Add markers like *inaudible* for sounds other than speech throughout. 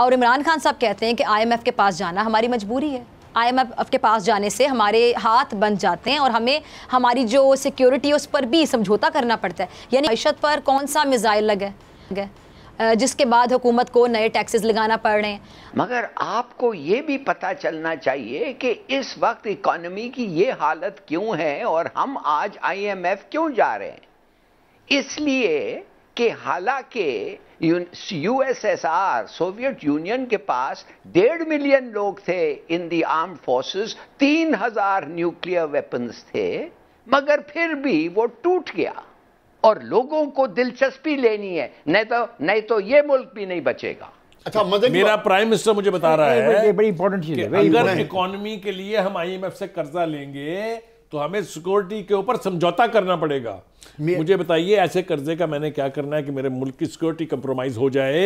और इमरान खान साहब कहते हैं कि आईएमएफ के पास जाना हमारी मजबूरी है आईएमएफ के पास जाने से हमारे हाथ बन जाते हैं और हमें हमारी जो सिक्योरिटी है उस पर भी समझौता करना पड़ता है यानी मीशत पर कौन सा मिज़ाइल लगे लगे जिसके बाद हुकूमत को नए टैक्सेस लगाना पड़ रहे हैं मगर आपको ये भी पता चलना चाहिए कि इस वक्त इकोनॉमी की ये हालत क्यों है और हम आज आईएमएफ क्यों जा रहे हैं इसलिए कि हालांकि यूएसएसआर सोवियत यूनियन के पास डेढ़ मिलियन लोग थे इन दी आर्म फोर्सेस तीन हजार न्यूक्लियर वेपन्स थे मगर फिर भी वो टूट गया और लोगों को दिलचस्पी लेनी है नहीं तो नहीं तो ये मुल्क भी नहीं बचेगा अच्छा मेरा प्राइम मिनिस्टर मुझे बता रहा है बड़ी इंपॉर्टेंट चीज है अगर इकोनॉमी के लिए हम आईएमएफ से कर्जा लेंगे तो हमें सिक्योरिटी के ऊपर समझौता करना पड़ेगा मुझे बताइए ऐसे कर्जे का मैंने क्या करना है कि मेरे मुल्क की सिक्योरिटी कंप्रोमाइज हो जाए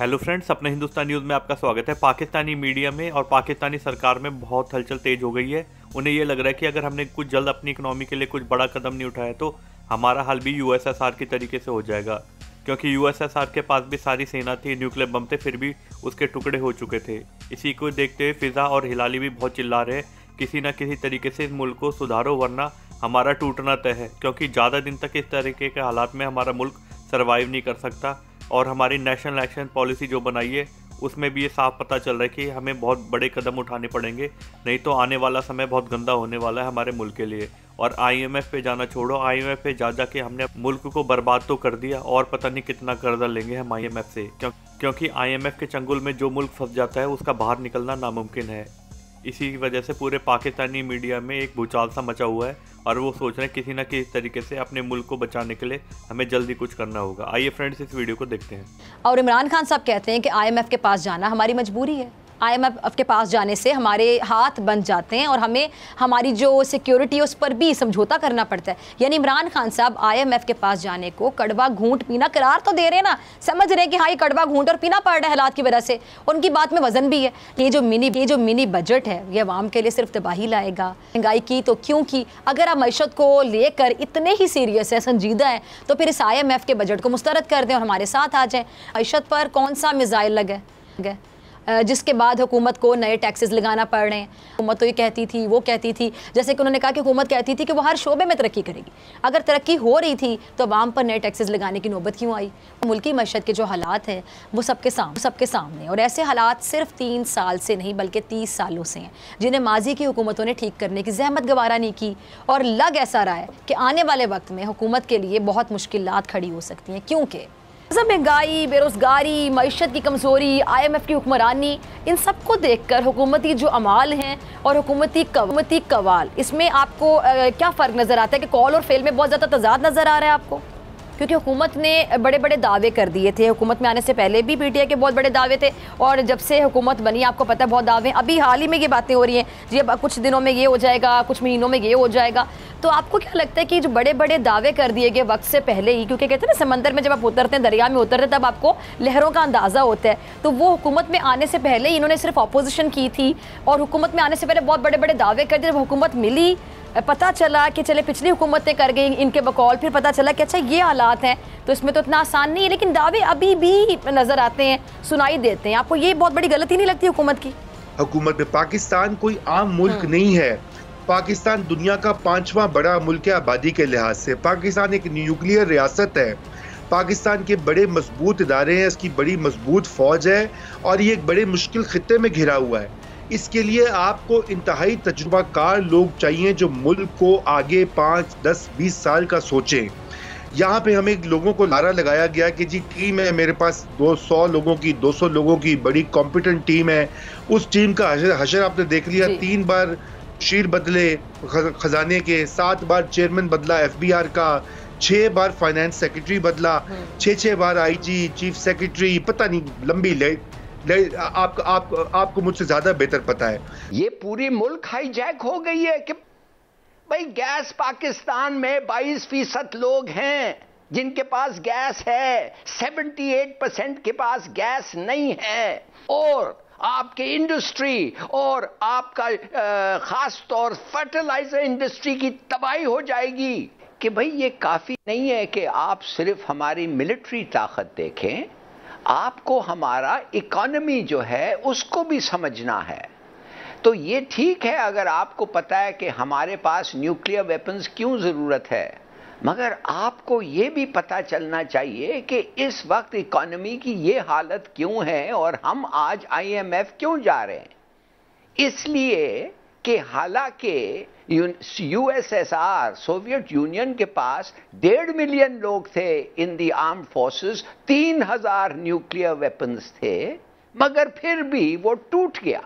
हेलो फ्रेंड्स अपने हिंदुस्तान न्यूज़ में आपका स्वागत है पाकिस्तानी मीडिया में और पाकिस्तानी सरकार में बहुत हलचल तेज हो गई है उन्हें यह लग रहा है कि अगर हमने कुछ जल्द अपनी इकोनॉमी के लिए कुछ बड़ा कदम नहीं उठाया तो हमारा हाल भी यूएसएसआर के तरीके से हो जाएगा क्योंकि यूएसएसआर के पास भी सारी सेना थी न्यूक्लियर बम थे फिर भी उसके टुकड़े हो चुके थे इसी को देखते हुए फिजा और हिलाली भी बहुत चिल्ला रहे किसी न किसी तरीके से इस मुल्क को सुधारो वरना हमारा टूटना तय है क्योंकि ज़्यादा दिन तक इस तरीके के हालात में हमारा मुल्क सर्वाइव नहीं कर सकता और हमारी नेशनल एक्शन पॉलिसी जो बनाई है उसमें भी ये साफ पता चल रहा है कि हमें बहुत बड़े कदम उठाने पड़ेंगे नहीं तो आने वाला समय बहुत गंदा होने वाला है हमारे मुल्क के लिए और आईएमएफ पे जाना छोड़ो आईएमएफ पे जा जा के हमने मुल्क को बर्बाद तो कर दिया और पता नहीं कितना कर्जा लेंगे हम आईएमएफ से क्यों क्योंकि आईएमएफ के चंगुल में जो मुल्क फंस जाता है उसका बाहर निकलना नामुमकिन है इसी वजह से पूरे पाकिस्तानी मीडिया में एक भूचाल सा मचा हुआ है और वो सोच रहे हैं किसी ना किसी तरीके से अपने मुल्क को बचाने के लिए हमें जल्दी कुछ करना होगा आइए फ्रेंड्स इस वीडियो को देखते हैं और इमरान खान साहब कहते हैं कि आईएमएफ के पास जाना हमारी मजबूरी है आईएमएफ के पास जाने से हमारे हाथ बन जाते हैं और हमें हमारी जो सिक्योरिटी है उस पर भी समझौता करना पड़ता है यानी इमरान खान साहब आईएमएफ के पास जाने को कड़वा घूंट पीना करार तो दे रहे हैं ना समझ रहे हैं कि हाँ ये कड़वा घूंट और पीना पड़ रहा है हालात की वजह से उनकी बात में वजन भी है ये जो मिनी ये जो मिनी बजट है ये आवाम के लिए सिर्फ तबाही लाएगा महंगाई की तो क्यों की अगर आप मीशत को लेकर इतने ही सीरियस है संजीदा है तो फिर इस आई के बजट को मुस्तरद कर दें और हमारे साथ आ जाएँ मीशत पर कौन सा मिज़ाइल लगे गए जिसके बाद हुकूमत को नए टैक्सेस लगाना पड़ रहे हैं हुकूमत तो ये कहती थी वो कहती थी जैसे कि उन्होंने कहा कि हुकूमत कहती थी कि वो हर शोबे में तरक्की करेगी अगर तरक्की हो रही थी तो आवाम पर नए टैक्सेस लगाने की नौबत क्यों आई मुल्की मशरत के जो हालात हैं वो सबके सामने सबके सामने और ऐसे हालात सिर्फ तीन साल से नहीं बल्कि तीस सालों से हैं जिन्हें माजी की हुकूमतों ने ठीक करने की जहमत गवारा नहीं की और लग ऐसा रहा है कि आने वाले वक्त में हुकूमत के लिए बहुत मुश्किल खड़ी हो सकती हैं क्योंकि सब महंगाई बेरोज़गारी मीशत की कमज़ोरी आई एम एफ़ की हुक्मरानी इन सब को देख कर हुकूमती जो अमाल हैं और हुकूमती कवाल इसमें आपको आ, क्या फ़र्क नज़र आता है कि कॉल और फेल में बहुत ज़्यादा तजाद नज़र आ रहा है आपको क्योंकि हुकूमत ने बड़े बड़े दावे कर दिए थे हुकूमत में आने से पहले भी पीटीआई के बहुत बड़े दावे थे और जब से हुकूमत बनी आपको पता है बहुत दावे अभी हाल ही में ये बातें हो रही हैं जी अब कुछ दिनों में ये हो जाएगा कुछ महीनों में ये हो जाएगा तो आपको क्या लगता है कि जो बड़े बड़े दावे कर दिए गए वक्त से पहले ही क्योंकि कहते हैं ना समंदर में जब आप उतरते हैं दरिया में उतरते हैं तब आपको लहरों का अंदाज़ा होता है तो वो हुकूमत में आने से पहले इन्होंने सिर्फ अपोजिशन की थी और हुकूमत में आने से पहले बहुत बड़े बड़े दावे कर दिए जब हुकूमत मिली पता चला कि चले पिछली हुकूमत ने कर गई इनके बकौल फिर पता चला कि अच्छा ये हालात हैं तो इसमें तो इतना आसान नहीं है लेकिन दावे अभी भी नज़र आते हैं सुनाई देते हैं आपको ये बहुत बड़ी गलती नहीं लगती हुकूमत की हुकूमत में पाकिस्तान कोई आम मुल्क हम्म। नहीं है पाकिस्तान दुनिया का पांचवा बड़ा मुल्क है आबादी के लिहाज से पाकिस्तान एक न्यूक्लियर रियासत है पाकिस्तान के बड़े मजबूत इदारे हैं इसकी बड़ी मजबूत फ़ौज है और ये एक बड़े मुश्किल ख़त्े में घिरा हुआ है इसके लिए आपको इंतहाई तजुर्बाकार लोग चाहिए जो मुल्क को आगे पाँच दस बीस साल का सोचें यहाँ पे हमें लोगों को नारा लगाया गया कि जी टीम है मेरे पास 200 लोगों की 200 लोगों की बड़ी कॉम्पिटेंट टीम है उस टीम का हशर, हशर आपने देख लिया तीन बार शीर बदले खजाने के सात बार चेयरमैन बदला एफबीआर का छः बार फाइनेंस सेक्रेटरी बदला छः हम्म। छः बार आईजी चीफ सेक्रेटरी पता नहीं लंबी आपको आप, आपको मुझसे ज्यादा बेहतर पता है ये पूरी मुल्क हाईजैक हो गई है कि भाई गैस पाकिस्तान में 22 फीसद लोग हैं जिनके पास गैस है 78 परसेंट के पास गैस नहीं है और आपके इंडस्ट्री और आपका खास तौर फर्टिलाइजर इंडस्ट्री की तबाही हो जाएगी कि भाई ये काफ़ी नहीं है कि आप सिर्फ हमारी मिलिट्री ताकत देखें आपको हमारा इकोनमी जो है उसको भी समझना है तो ये ठीक है अगर आपको पता है कि हमारे पास न्यूक्लियर वेपन्स क्यों ज़रूरत है मगर आपको ये भी पता चलना चाहिए कि इस वक्त इकोनॉमी की ये हालत क्यों है और हम आज आईएमएफ क्यों जा रहे हैं इसलिए कि हालांकि यूएसएसआर सोवियत यूनियन के पास डेढ़ मिलियन लोग थे इन दी आर्म फोर्सेस तीन हजार न्यूक्लियर वेपन्स थे मगर फिर भी वो टूट गया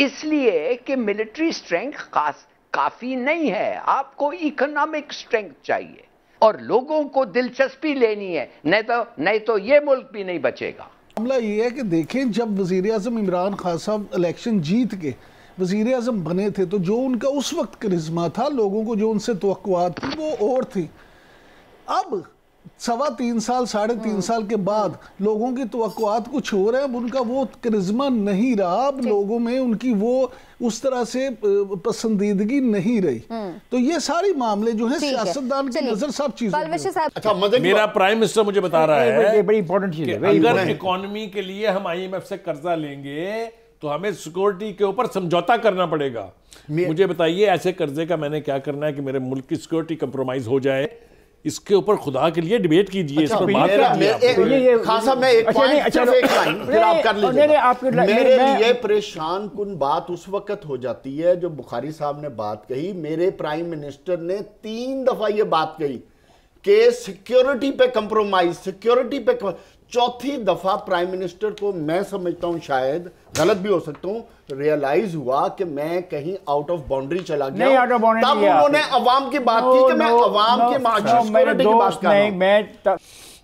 इसलिए कि मिलिट्री स्ट्रेंथ खास काफी नहीं है आपको इकोनॉमिक स्ट्रेंथ चाहिए और लोगों को दिलचस्पी लेनी है नहीं तो नहीं तो ये मुल्क भी नहीं बचेगा मामला ये है कि देखें जब वजीर अजम इमरान खान साहब इलेक्शन जीत के वजीर अजम बने थे तो जो उनका उस वक्त करिश्मा था लोगों को जो उनसे तो थी वो और थी अब सवा तीन साल साढ़े तीन हाँ। साल के बाद लोगों की तो कुछ हो रहे हैं अब उनका वो करिश्मा नहीं रहा अब लोगों में उनकी वो उस तरह से पसंदीदगी नहीं रही तो ये सारी मामले जो है सियासतदान की नजर सब चीज़ अच्छा मेरा प्राइम मिनिस्टर मुझे बता रहा है बड़ी इंपॉर्टेंट चीज है अगर इकोनॉमी के लिए हम आईएमएफ से कर्जा लेंगे तो हमें सिक्योरिटी के ऊपर समझौता करना पड़ेगा मुझे बताइए ऐसे कर्जे का मैंने क्या करना है कि मेरे मुल्क की सिक्योरिटी कंप्रोमाइज हो जाए इसके ऊपर खुदा के लिए डिबेट कीजिए अच्छा, इस पर बात करिए अच्छा, अच्छा, परेशान कुन बात उस वक्त हो जाती है जो बुखारी साहब ने बात कही मेरे प्राइम मिनिस्टर ने तीन दफा ये बात कही कि सिक्योरिटी पे कंप्रोमाइज सिक्योरिटी पे चौथी दफा प्राइम मिनिस्टर को मैं समझता हूं शायद गलत भी हो सकता हूं रियलाइज हुआ कि मैं कहीं आउट ऑफ बाउंड्री चला गया नहीं आउट ऑफ बाउंड्री तब उन्होंने अवाम की बात की कि मैं अवाम के सिक्योरिटी की बात कर रहा हूं मैं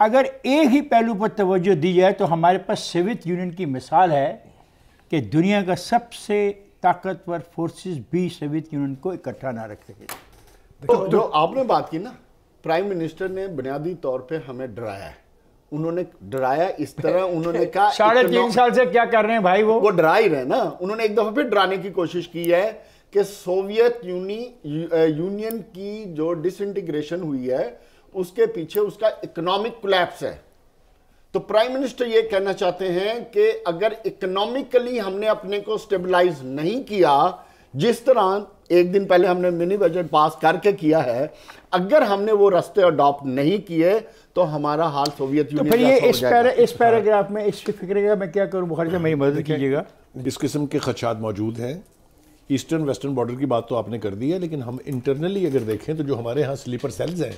अगर एक ही पहलू पर तवज्जो दी जाए तो हमारे पास सोवियत यूनियन की मिसाल है कि दुनिया का सबसे ताकतवर फोर्सेस भी सोवियत यूनियन को इकट्ठा ना रखे तो, तो, तो आपने बात की ना प्राइम मिनिस्टर ने बुनियादी तौर पे हमें डराया उन्होंने डराया इस तरह उन्होंने कहा *laughs* साढ़े तीन साल से क्या कर रहे हैं भाई वो वो डरा ही रहे ना उन्होंने एक दफा फिर डराने की कोशिश की है कि सोवियत यूनि यूनियन की जो डिसइंटीग्रेशन हुई है उसके पीछे उसका इकोनॉमिक कोलैप्स है तो प्राइम मिनिस्टर ये कहना चाहते हैं कि अगर इकोनॉमिकली हमने अपने को स्टेबलाइज नहीं किया जिस तरह एक दिन पहले हमने मिनी बजट पास करके किया है अगर हमने वो रास्ते अडॉप्ट नहीं किए तो हमारा हाल सोवियत तो यूनियन तो फिर ये इस पैरा, इस पैराग्राफ में इस का मैं क्या करूँ बुखार साहब मेरी मदद कीजिएगा इस किस्म के खदशात मौजूद हैं ईस्टर्न वेस्टर्न बॉर्डर की बात तो आपने कर दी है लेकिन हम इंटरनली अगर देखें तो जो हमारे यहाँ स्लीपर सेल्स हैं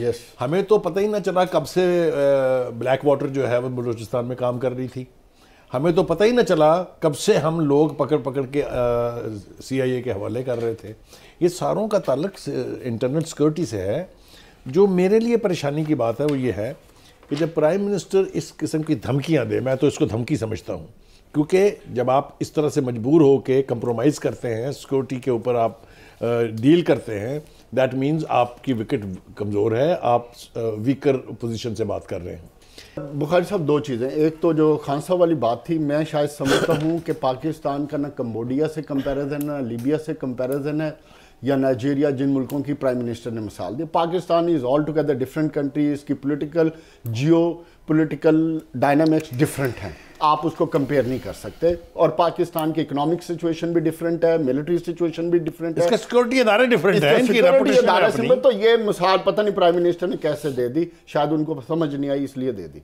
यस हमें तो पता ही ना चला कब से ब्लैक वाटर जो है वो बलोचिस्तान में काम कर रही थी हमें तो पता ही ना चला कब से हम लोग पकड़ पकड़ के सी आई ए के हवाले कर रहे थे ये सारों का ताल्लक इंटरनल सिक्योरिटी से है जो मेरे लिए परेशानी की बात है वो ये है कि जब प्राइम मिनिस्टर इस किस्म की धमकियाँ दे मैं तो इसको धमकी समझता हूँ क्योंकि जब आप इस तरह से मजबूर हो के कंप्रोमाइज़ करते हैं सिक्योरिटी के ऊपर आप डील करते हैं दैट मीन्स आपकी विकेट कमज़ोर है आप वीकर पोजीशन से बात कर रहे हैं बुखारी साहब दो चीज़ें एक तो जो खान साहब वाली बात थी मैं शायद समझता हूँ कि पाकिस्तान का ना कम्बोडिया से कंपैरिजन है ना लीबिया से कंपैरिजन है या नाइजीरिया जिन मुल्कों की प्राइम मिनिस्टर ने मिसाल दी Pakistan is all together different country इसकी political geo political dynamics different हैं आप उसको कंपेयर नहीं कर सकते और पाकिस्तान की इकोनॉमिक सिचुएशन भी डिफरेंट है मिलिट्री सिचुएशन भी डिफरेंट है सिक्योरिटी इदारे डिफरेंट है सिक्योरिटी से तो ये मिसाल पता नहीं प्राइम मिनिस्टर ने कैसे दे दी शायद उनको समझ नहीं आई इसलिए दे दी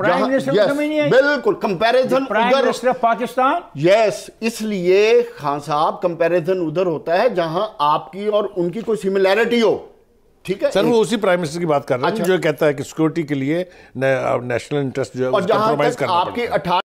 बिल्कुल कंपैरिजन उधर ऑफ पाकिस्तान यस इसलिए खान साहब कंपैरिजन उधर होता है जहां आपकी और उनकी कोई सिमिलैरिटी हो ठीक है सर वो उसी प्राइम मिनिस्टर की बात कर रहे हैं अच्छा। जो कहता है कि सिक्योरिटी के लिए नेशनल इंटरेस्ट जो है और जहां आपके अठारह